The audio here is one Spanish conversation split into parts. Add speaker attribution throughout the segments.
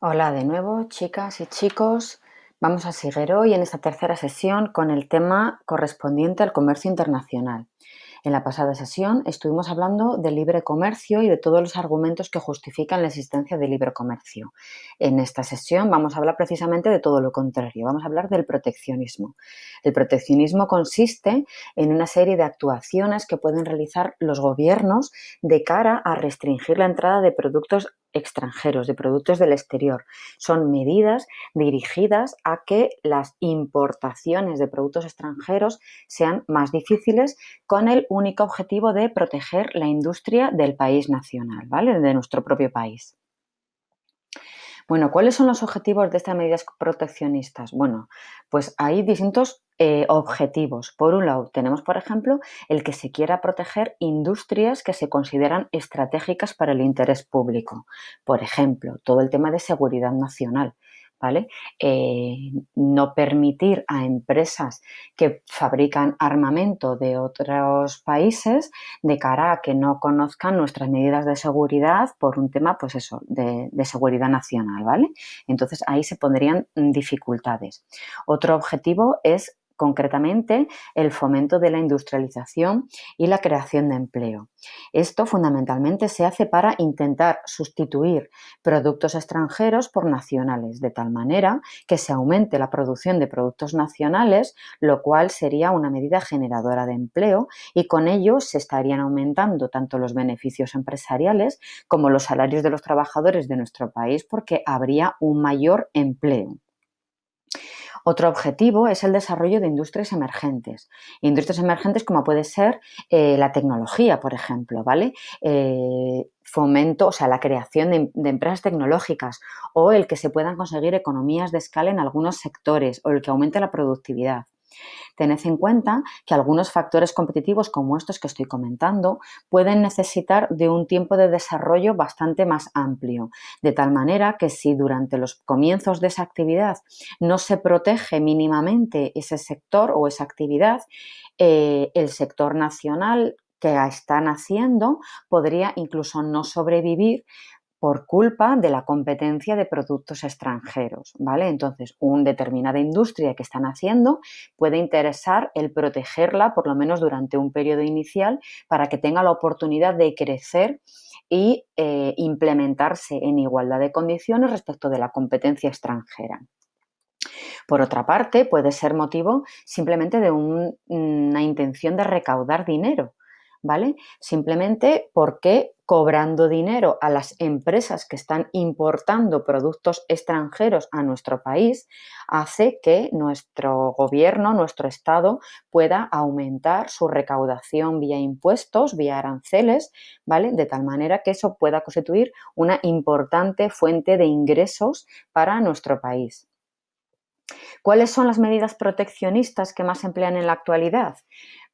Speaker 1: Hola de nuevo, chicas y chicos. Vamos a seguir hoy en esta tercera sesión con el tema correspondiente al comercio internacional. En la pasada sesión estuvimos hablando del libre comercio y de todos los argumentos que justifican la existencia del libre comercio. En esta sesión vamos a hablar precisamente de todo lo contrario, vamos a hablar del proteccionismo. El proteccionismo consiste en una serie de actuaciones que pueden realizar los gobiernos de cara a restringir la entrada de productos extranjeros, de productos del exterior. Son medidas dirigidas a que las importaciones de productos extranjeros sean más difíciles con el único objetivo de proteger la industria del país nacional, ¿vale? De nuestro propio país. Bueno, ¿cuáles son los objetivos de estas medidas proteccionistas? Bueno, pues hay distintos eh, objetivos. Por un lado, tenemos, por ejemplo, el que se quiera proteger industrias que se consideran estratégicas para el interés público. Por ejemplo, todo el tema de seguridad nacional ¿vale? Eh, no permitir a empresas que fabrican armamento de otros países de cara a que no conozcan nuestras medidas de seguridad por un tema, pues eso, de, de seguridad nacional, ¿vale? Entonces ahí se pondrían dificultades. Otro objetivo es concretamente el fomento de la industrialización y la creación de empleo. Esto fundamentalmente se hace para intentar sustituir productos extranjeros por nacionales, de tal manera que se aumente la producción de productos nacionales, lo cual sería una medida generadora de empleo y con ello se estarían aumentando tanto los beneficios empresariales como los salarios de los trabajadores de nuestro país porque habría un mayor empleo. Otro objetivo es el desarrollo de industrias emergentes. Industrias emergentes como puede ser eh, la tecnología, por ejemplo, ¿vale? Eh, fomento, o sea, la creación de, empresas tecnológicas o el que se puedan conseguir economías de escala en algunos sectores o el que aumente la productividad. Tened en cuenta que algunos factores competitivos como estos que estoy comentando pueden necesitar de un tiempo de desarrollo bastante más amplio, de tal manera que si durante los comienzos de esa actividad no se protege mínimamente ese sector o esa actividad, eh, el sector nacional que está naciendo podría incluso no sobrevivir por culpa de la competencia de productos extranjeros, ¿vale? Entonces, una determinada industria que están haciendo puede interesar el protegerla, por lo menos durante un periodo inicial, para que tenga la oportunidad de crecer y eh, implementarse en igualdad de condiciones respecto de la competencia extranjera. Por otra parte, puede ser motivo simplemente de una intención de recaudar dinero, Simplemente porque cobrando dinero a las empresas que están importando productos extranjeros a nuestro país hace que nuestro gobierno, nuestro Estado pueda aumentar su recaudación vía impuestos, vía aranceles, ¿vale? De tal manera que eso pueda constituir una importante fuente de ingresos para nuestro país. ¿Cuáles son las medidas proteccionistas que más se emplean en la actualidad?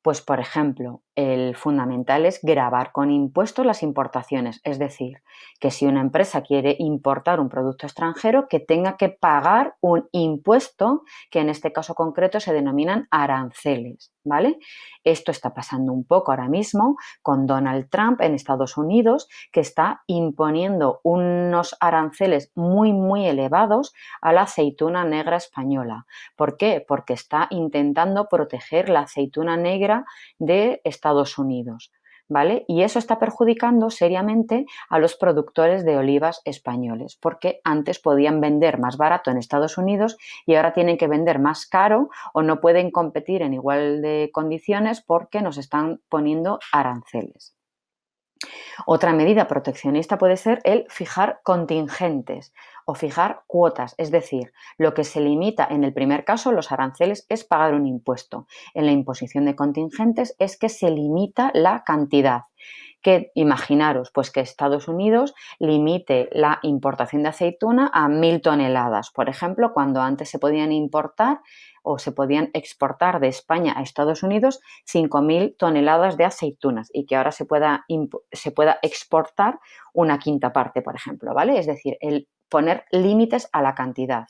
Speaker 1: Pues, por ejemplo, el fundamental es grabar con impuestos las importaciones, es decir, que si una empresa quiere importar un producto extranjero, que tenga que pagar un impuesto, que en este caso concreto se denominan aranceles, ¿vale? Esto está pasando un poco ahora mismo con Donald Trump en Estados Unidos, que está imponiendo unos aranceles muy, muy elevados a la aceituna negra española. ¿Por qué? Porque está intentando proteger la aceituna negra de Estados Unidos. ¿Vale? Y eso está perjudicando seriamente a los productores de olivas españoles, porque antes podían vender más barato en Estados Unidos y ahora tienen que vender más caro o no pueden competir en igual de condiciones porque nos están poniendo aranceles. Otra medida proteccionista puede ser el fijar contingentes o fijar cuotas, es decir, lo que se limita en el primer caso, los aranceles, es pagar un impuesto. En la imposición de contingentes es que se limita la cantidad. Que imaginaros, pues que Estados Unidos limite la importación de aceituna a mil toneladas, por ejemplo, cuando antes se podían importar o se podían exportar de España a Estados Unidos 5.000 toneladas de aceitunas y que ahora se pueda, se pueda exportar una quinta parte, por ejemplo, ¿vale? Es decir, el poner límites a la cantidad.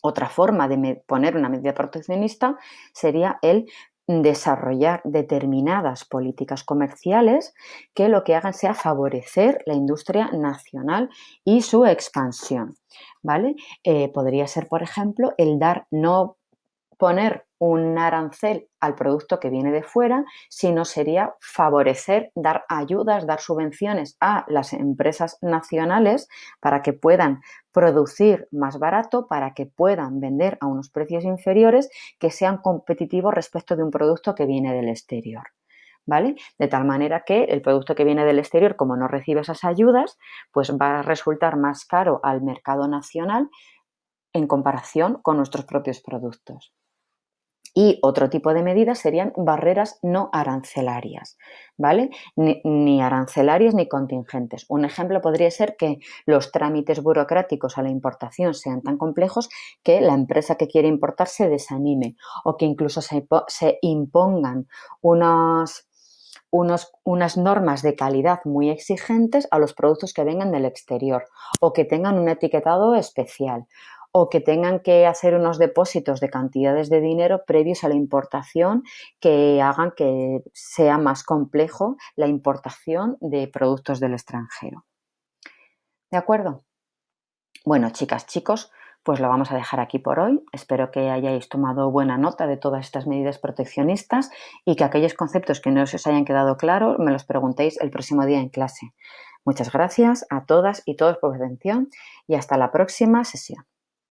Speaker 1: Otra forma de poner una medida proteccionista sería el desarrollar determinadas políticas comerciales que lo que hagan sea favorecer la industria nacional y su expansión. ¿vale? Eh, podría ser, por ejemplo, el dar no poner un arancel al producto que viene de fuera, sino sería favorecer, dar ayudas, dar subvenciones a las empresas nacionales para que puedan producir más barato, para que puedan vender a unos precios inferiores que sean competitivos respecto de un producto que viene del exterior. ¿Vale? De tal manera que el producto que viene del exterior, como no recibe esas ayudas, pues va a resultar más caro al mercado nacional en comparación con nuestros propios productos. Y otro tipo de medidas serían barreras no arancelarias, ¿vale? Ni, arancelarias ni contingentes. Un ejemplo podría ser que los trámites burocráticos a la importación sean tan complejos que la empresa que quiere importar se desanime o que incluso se, impongan unas normas de calidad muy exigentes a los productos que vengan del exterior o que tengan un etiquetado especial o que tengan que hacer unos depósitos de cantidades de dinero previos a la importación que hagan que sea más complejo la importación de productos del extranjero. ¿De acuerdo? Bueno, chicas, chicos, pues lo vamos a dejar aquí por hoy. Espero que hayáis tomado buena nota de todas estas medidas proteccionistas y que aquellos conceptos que no os hayan quedado claros me los preguntéis el próximo día en clase. Muchas gracias a todas y todos por su atención y hasta la próxima sesión.